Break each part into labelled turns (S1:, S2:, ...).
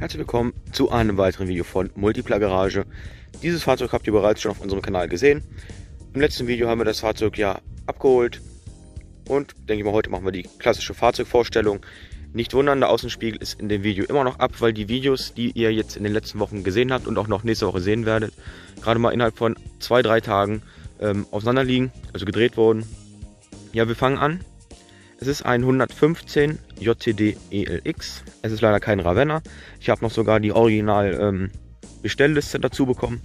S1: Herzlich willkommen zu einem weiteren Video von Multipla Garage. Dieses Fahrzeug habt ihr bereits schon auf unserem Kanal gesehen. Im letzten Video haben wir das Fahrzeug ja abgeholt und denke ich mal, heute machen wir die klassische Fahrzeugvorstellung. Nicht wundern, der Außenspiegel ist in dem Video immer noch ab, weil die Videos, die ihr jetzt in den letzten Wochen gesehen habt und auch noch nächste Woche sehen werdet, gerade mal innerhalb von zwei, drei Tagen ähm, auseinanderliegen, also gedreht wurden. Ja, wir fangen an es ist ein 115 JTD ELX. Es ist leider kein Ravenna. Ich habe noch sogar die Original ähm, Bestellliste dazu bekommen.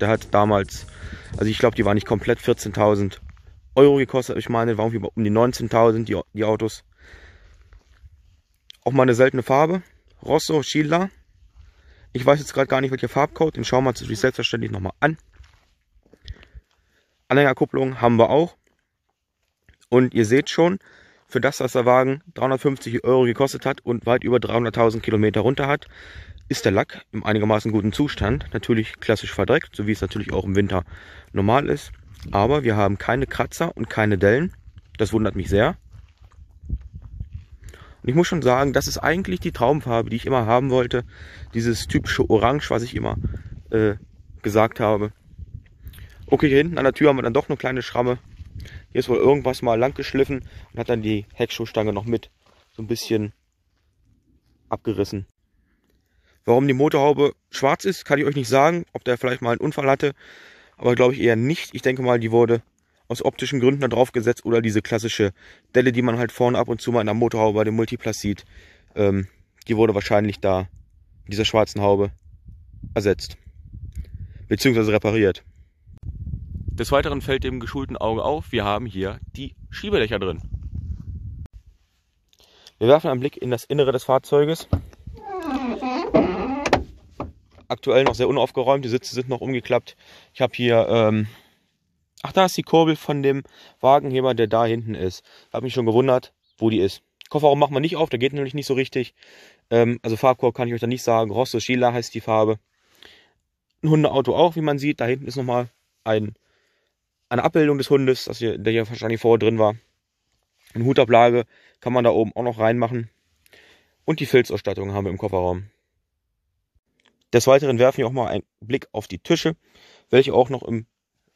S1: Der hat damals, also ich glaube, die war nicht komplett 14.000 Euro gekostet. Ich meine, waren wir um die 19.000 die, die Autos. Auch mal eine seltene Farbe. Rosso Schilder. Ich weiß jetzt gerade gar nicht, welcher Farbcode. Den schauen wir uns natürlich selbstverständlich nochmal an. Anhängerkupplung haben wir auch. Und ihr seht schon, für das, dass der Wagen 350 Euro gekostet hat und weit über 300.000 Kilometer runter hat, ist der Lack im einigermaßen guten Zustand. Natürlich klassisch verdreckt, so wie es natürlich auch im Winter normal ist. Aber wir haben keine Kratzer und keine Dellen. Das wundert mich sehr. Und ich muss schon sagen, das ist eigentlich die Traumfarbe, die ich immer haben wollte. Dieses typische Orange, was ich immer äh, gesagt habe. Okay, hier hinten an der Tür haben wir dann doch eine kleine Schramme. Hier ist wohl irgendwas mal lang geschliffen und hat dann die Heckschuhstange noch mit so ein bisschen abgerissen. Warum die Motorhaube schwarz ist, kann ich euch nicht sagen. Ob der vielleicht mal einen Unfall hatte, aber glaube ich eher nicht. Ich denke mal, die wurde aus optischen Gründen da drauf gesetzt oder diese klassische Delle, die man halt vorne ab und zu mal in der Motorhaube bei dem Multiplast sieht. Ähm, die wurde wahrscheinlich da, in dieser schwarzen Haube, ersetzt. Beziehungsweise repariert. Des Weiteren fällt dem geschulten Auge auf, wir haben hier die Schiebedächer drin. Wir werfen einen Blick in das Innere des Fahrzeuges. Aktuell noch sehr unaufgeräumt, die Sitze sind noch umgeklappt. Ich habe hier, ähm ach da ist die Kurbel von dem Wagenheber, der da hinten ist. Habe mich schon gewundert, wo die ist. Kofferraum machen wir nicht auf, der geht nämlich nicht so richtig. Ähm, also Farbkorb kann ich euch da nicht sagen. Rosso Schila heißt die Farbe. Ein Hundeauto auch, wie man sieht. Da hinten ist nochmal ein eine Abbildung des Hundes, dass hier, der hier wahrscheinlich vorher drin war. Eine Hutablage kann man da oben auch noch reinmachen. Und die Filzausstattung haben wir im Kofferraum. Des Weiteren werfen wir auch mal einen Blick auf die Tische, welche auch noch im,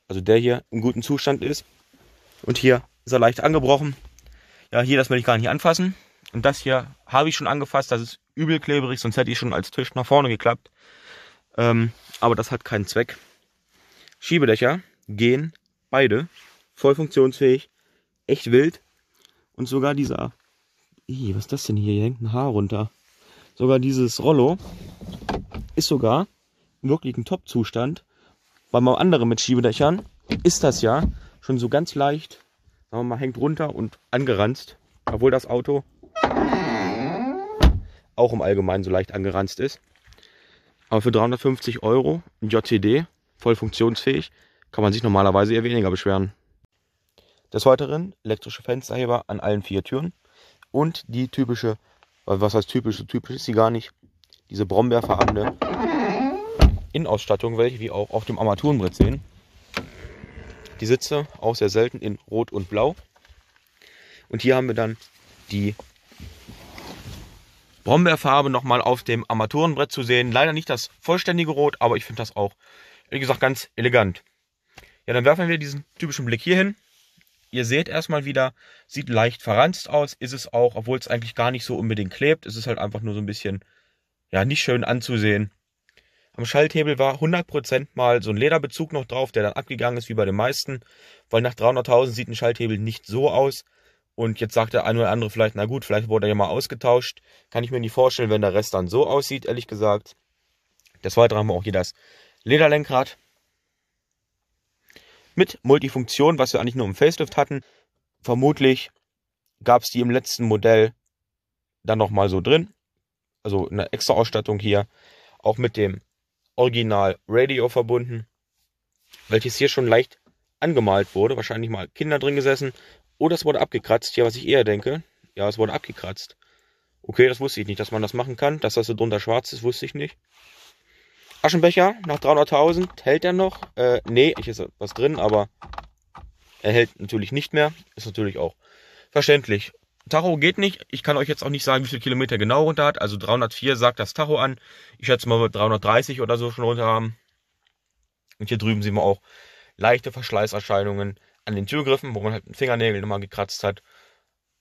S1: also der hier, im guten Zustand ist. Und hier ist er leicht angebrochen. Ja, hier, das will ich gar nicht anfassen. Und das hier habe ich schon angefasst, das ist übel klebrig, sonst hätte ich schon als Tisch nach vorne geklappt. Ähm, aber das hat keinen Zweck. Schiebedächer gehen Beide. Voll funktionsfähig. Echt wild. Und sogar dieser. Ih, was ist das denn hier? Hier hängt ein Haar runter. Sogar dieses Rollo ist sogar wirklich ein Top-Zustand. Bei mal anderen mit Schiebedächern ist das ja schon so ganz leicht, sagen wir mal, hängt runter und angeranzt. Obwohl das Auto auch im Allgemeinen so leicht angeranzt ist. Aber für 350 Euro ein JCD, voll funktionsfähig, kann man sich normalerweise eher weniger beschweren. Des Weiteren elektrische Fensterheber an allen vier Türen und die typische, was heißt typisch, typisch ist sie gar nicht, diese brombeerfarbene Innenausstattung, welche wir auch auf dem Armaturenbrett sehen. Die Sitze auch sehr selten in Rot und Blau. Und hier haben wir dann die Brombeerfarbe nochmal auf dem Armaturenbrett zu sehen. Leider nicht das vollständige Rot, aber ich finde das auch, wie gesagt, ganz elegant. Ja, dann werfen wir diesen typischen Blick hier hin. Ihr seht erstmal wieder, sieht leicht verranzt aus, ist es auch, obwohl es eigentlich gar nicht so unbedingt klebt. Es ist halt einfach nur so ein bisschen, ja, nicht schön anzusehen. Am Schalthebel war 100% mal so ein Lederbezug noch drauf, der dann abgegangen ist wie bei den meisten, weil nach 300.000 sieht ein Schalthebel nicht so aus. Und jetzt sagt der eine oder andere vielleicht, na gut, vielleicht wurde er ja mal ausgetauscht. Kann ich mir nicht vorstellen, wenn der Rest dann so aussieht, ehrlich gesagt. Des Weiteren haben wir auch hier das Lederlenkrad, mit Multifunktion, was wir eigentlich nur im Facelift hatten. Vermutlich gab es die im letzten Modell dann nochmal so drin. Also eine extra Ausstattung hier, auch mit dem Original Radio verbunden, welches hier schon leicht angemalt wurde. Wahrscheinlich mal Kinder drin gesessen. Oder es wurde abgekratzt, hier, was ich eher denke. Ja, es wurde abgekratzt. Okay, das wusste ich nicht, dass man das machen kann. Dass das so drunter schwarz ist, wusste ich nicht. Aschenbecher nach 300.000 hält er noch? Äh, nee, ich ist was drin, aber er hält natürlich nicht mehr. Ist natürlich auch verständlich. Tacho geht nicht. Ich kann euch jetzt auch nicht sagen, wie viele Kilometer genau runter hat. Also 304 sagt das Tacho an. Ich schätze mal, wir 330 oder so schon runter haben. Und hier drüben sehen wir auch leichte Verschleißerscheinungen an den Türgriffen, wo man halt den Fingernägel nochmal gekratzt hat.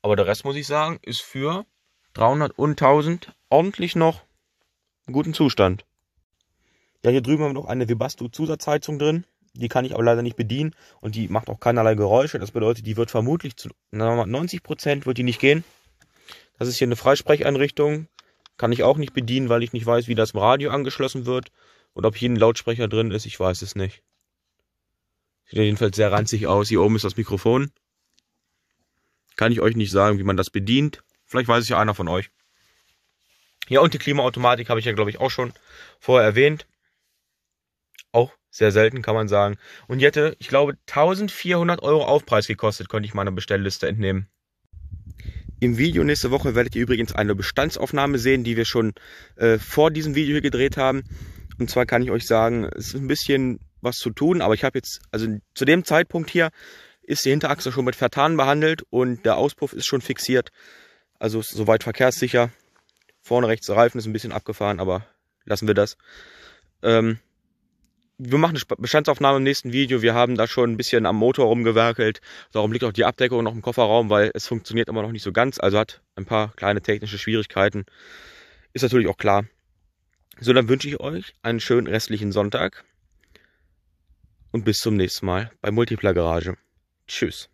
S1: Aber der Rest, muss ich sagen, ist für 300 und 1000 ordentlich noch im guten Zustand. Ja, hier drüben haben wir noch eine Webasto Zusatzheizung drin. Die kann ich aber leider nicht bedienen und die macht auch keinerlei Geräusche. Das bedeutet, die wird vermutlich zu 90% Prozent wird die nicht gehen. Das ist hier eine Freisprecheinrichtung. Kann ich auch nicht bedienen, weil ich nicht weiß, wie das Radio angeschlossen wird. Und ob hier ein Lautsprecher drin ist, ich weiß es nicht. Sieht jedenfalls sehr ranzig aus. Hier oben ist das Mikrofon. Kann ich euch nicht sagen, wie man das bedient. Vielleicht weiß es ja einer von euch. Ja, und die Klimaautomatik habe ich ja, glaube ich, auch schon vorher erwähnt. Sehr selten kann man sagen. Und die hätte, ich glaube, 1400 Euro Aufpreis gekostet, konnte ich meiner Bestellliste entnehmen. Im Video nächste Woche werdet ihr übrigens eine Bestandsaufnahme sehen, die wir schon äh, vor diesem Video hier gedreht haben. Und zwar kann ich euch sagen, es ist ein bisschen was zu tun, aber ich habe jetzt, also zu dem Zeitpunkt hier ist die Hinterachse schon mit Vertan behandelt und der Auspuff ist schon fixiert. Also soweit verkehrssicher. Vorne rechts Reifen ist ein bisschen abgefahren, aber lassen wir das. Ähm, wir machen eine Bestandsaufnahme im nächsten Video. Wir haben da schon ein bisschen am Motor rumgewerkelt. Darum liegt auch die Abdeckung noch im Kofferraum, weil es funktioniert immer noch nicht so ganz. Also hat ein paar kleine technische Schwierigkeiten. Ist natürlich auch klar. So, dann wünsche ich euch einen schönen restlichen Sonntag und bis zum nächsten Mal bei Multipler Garage. Tschüss.